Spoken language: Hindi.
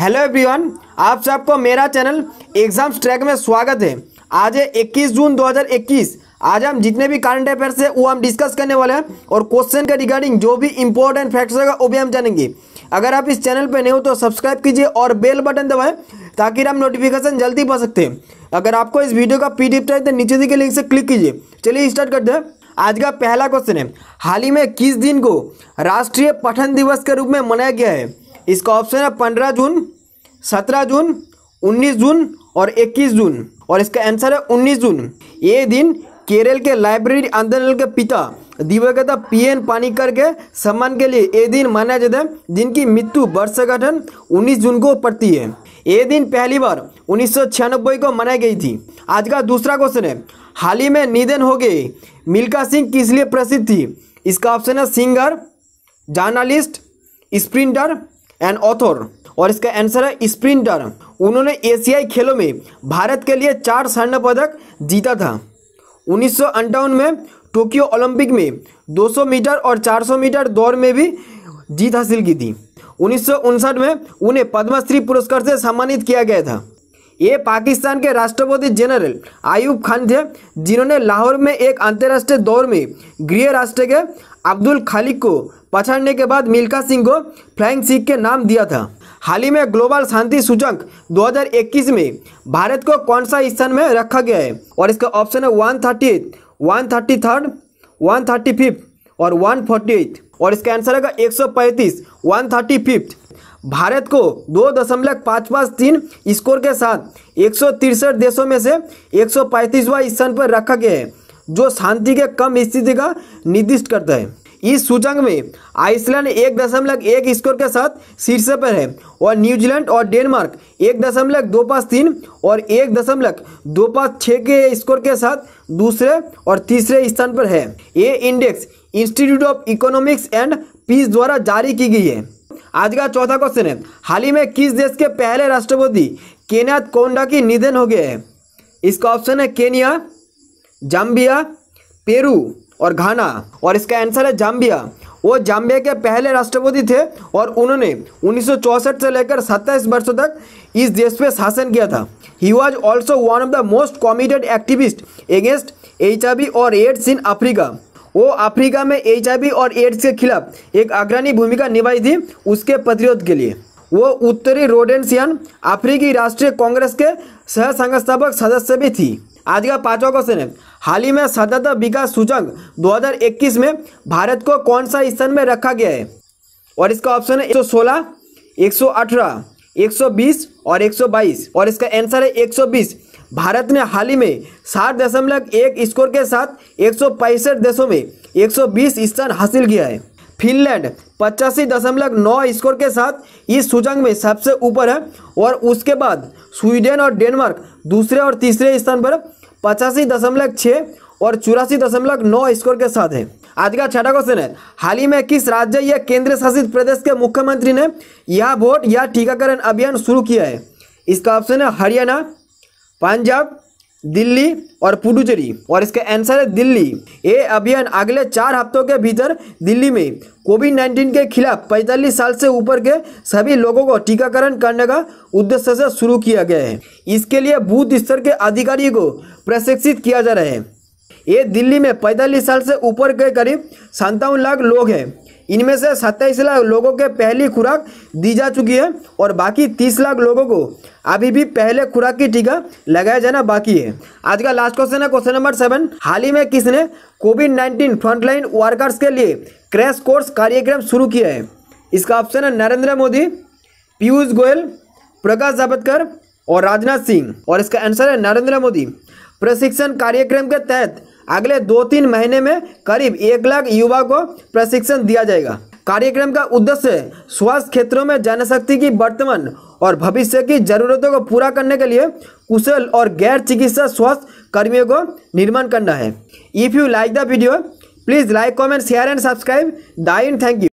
हेलो एवरीवन आप सबको मेरा चैनल एग्जाम ट्रैक में स्वागत है आज है 21 जून 2021 आज हम जितने भी करंट अफेयर्स है वो हम डिस्कस करने वाले हैं और क्वेश्चन के रिगार्डिंग जो भी इंपॉर्टेंट फैक्ट्स होगा वो भी हम जानेंगे अगर आप इस चैनल पर नहीं हो तो सब्सक्राइब कीजिए और बेल बटन दबाएँ ताकि हम नोटिफिकेशन जल्दी पा सकते हैं अगर आपको इस वीडियो का पी डी तो नीचे दी के लिंक से क्लिक कीजिए चलिए स्टार्ट करते हैं आज का पहला क्वेश्चन है हाल ही में किस दिन को राष्ट्रीय पठन दिवस के रूप में मनाया गया है इसका ऑप्शन है पंद्रह जून सत्रह जून उन्नीस जून और इक्कीस जून और इसका आंसर है उन्नीस जून ये दिन केरल के लाइब्रेरी आंदोलन के पिता दिवंगत पी एन पानीकर के सम्मान के लिए ये दिन माना जाता है जिनकी मृत्यु वर्ष गठन उन्नीस जून को पड़ती है ये दिन पहली बार उन्नीस को मनाई गई थी आज का दूसरा क्वेश्चन है हाल ही में निधन हो गए मिल्का सिंह किस लिए प्रसिद्ध थी इसका ऑप्शन है singer journalist sprinter and author और इसका आंसर है स्प्रिंटर उन्होंने एशियाई खेलों में भारत के लिए चार स्वर्ण पदक जीता था उन्नीस में टोक्यो ओलंपिक में 200 मीटर और 400 मीटर दौड़ में भी जीत हासिल की थी उन्नीस में उन्हें पद्मश्री पुरस्कार से सम्मानित किया गया था ये पाकिस्तान के राष्ट्रपति जनरल आयुब खान थे जिन्होंने लाहौर में एक अंतर्राष्ट्रीय दौर में गृह राष्ट्र के अब्दुल खालिक को पछाड़ने के बाद मिल्खा सिंह को फ्लाइंग सिख के नाम दिया था हाल ही में ग्लोबल शांति सूचक 2021 में भारत को कौन सा स्थान में रखा गया है और इसका ऑप्शन है one thirty eight one thirty third one thirty fifth और वन फोर्टी एट और इसका आंसर है एक सौ पैंतीस वन थर्टी फिफ्थ भारत को दो दशमलव पाँच पाँच तीन स्कोर के साथ एक देशों में से एक स्थान पर रखा गया है जो शांति के कम स्थिति का निर्दिष्ट करता है इस सूचक में आइसलैंड एक दशमलव एक स्कोर के साथ शीर्ष पर है और न्यूजीलैंड और डेनमार्क एक दशमलव दो पाँच तीन और एक दशमलव दो पाँच छः के स्कोर के साथ दूसरे और तीसरे स्थान पर है ये index institute of economics and peace द्वारा जारी की गई है आज का चौथा क्वेश्चन है हाल ही में किस देश के पहले राष्ट्रपति केनाथ कोंडा की निधन हो गए हैं इसका ऑप्शन है केनिया जाम्बिया पेरू और घाना और इसका आंसर है जाम्बिया वो जाम्बिया के पहले राष्ट्रपति थे और उन्होंने 1964 से लेकर 27 वर्षों तक इस देश पे शासन किया था he was also one of the most committed activist against H और एड्स इन अफ्रीका वो अफ्रीका में एच और एड्स के खिलाफ एक अग्रणी भूमिका निभाई थी उसके प्रतिरोध के लिए वो उत्तरी रोडेंसियन अफ्रीकी राष्ट्रीय कांग्रेस के सह संस्थापक सदस्य भी थी आज का पांचवा क्वेश्चन है हाल ही में सतत विकास सूचक 2021 में भारत को कौन सा स्थान में रखा गया है और इसका ऑप्शन है 116, 118, 120 और 122 और इसका आंसर है 120 भारत ने हाल ही में सात दशमलव एक स्कोर के साथ एक देशों में 120 स्थान हासिल किया है फिनलैंड पचासी दशमलव नौ स्कोर के साथ इस सूचक में सबसे ऊपर है और उसके बाद स्वीडन और डेनमार्क दूसरे और तीसरे स्थान पर पचासी दशमलव छः और चौरासी दशमलव नौ स्कोर के साथ है आज का छठा क्वेश्चन है हाल ही में किस राज्य या केंद्र शासित प्रदेश के मुख्यमंत्री ने यह वोट या टीकाकरण अभियान शुरू किया है इसका ऑप्शन है हरियाणा पंजाब दिल्ली और पुडुचेरी और इसका आंसर है दिल्ली ये अभियान अगले चार हफ्तों के भीतर दिल्ली में कोविड नाइन्टीन के खिलाफ पैंतालीस साल से ऊपर के सभी लोगों को टीकाकरण करने का उद्देश्य से शुरू किया गया है इसके लिए बूथ स्तर के अधिकारियों को प्रशिक्षित किया जा रहा है ये दिल्ली में पैंतालीस साल से ऊपर के करीब सत्तावन लाख लोग हैं इनमें से सत्ताईस लाख लोगों के पहली खुराक दी जा चुकी है और बाकी तीस लाख लोगों को अभी भी पहले खुराक की टीका लगाया जाना बाकी है आज का लास्ट क्वेश्चन है क्वेश्चन नंबर सेवन हाल ही में किसने कोविड नाइन्टीन फ्रंटलाइन वर्कर्स के लिए क्रैश कोर्स कार्यक्रम शुरू किया है इसका ऑप्शन है नरेंद्र मोदी पीयूष गोयल प्रकाश जावेदकर और राजनाथ सिंह और इसका आंसर है नरेंद्र मोदी प्रशिक्षण कार्यक्रम के तहत अगले दो तीन महीने में करीब एक लाख युवा को प्रशिक्षण दिया जाएगा कार्यक्रम का उद्देश्य स्वास्थ्य क्षेत्रों में जनशक्ति की वर्तमान और भविष्य की जरूरतों को पूरा करने के लिए कुशल और गैर चिकित्सा स्वास्थ्य कर्मियों को निर्माण करना है if you like the video please like comment share and subscribe दाइन थैंक यू